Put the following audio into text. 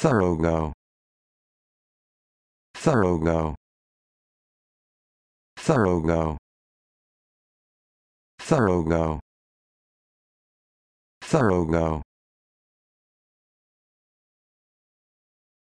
thoroughgo thoroughgo thoroughgo thoroughgo thoroughgo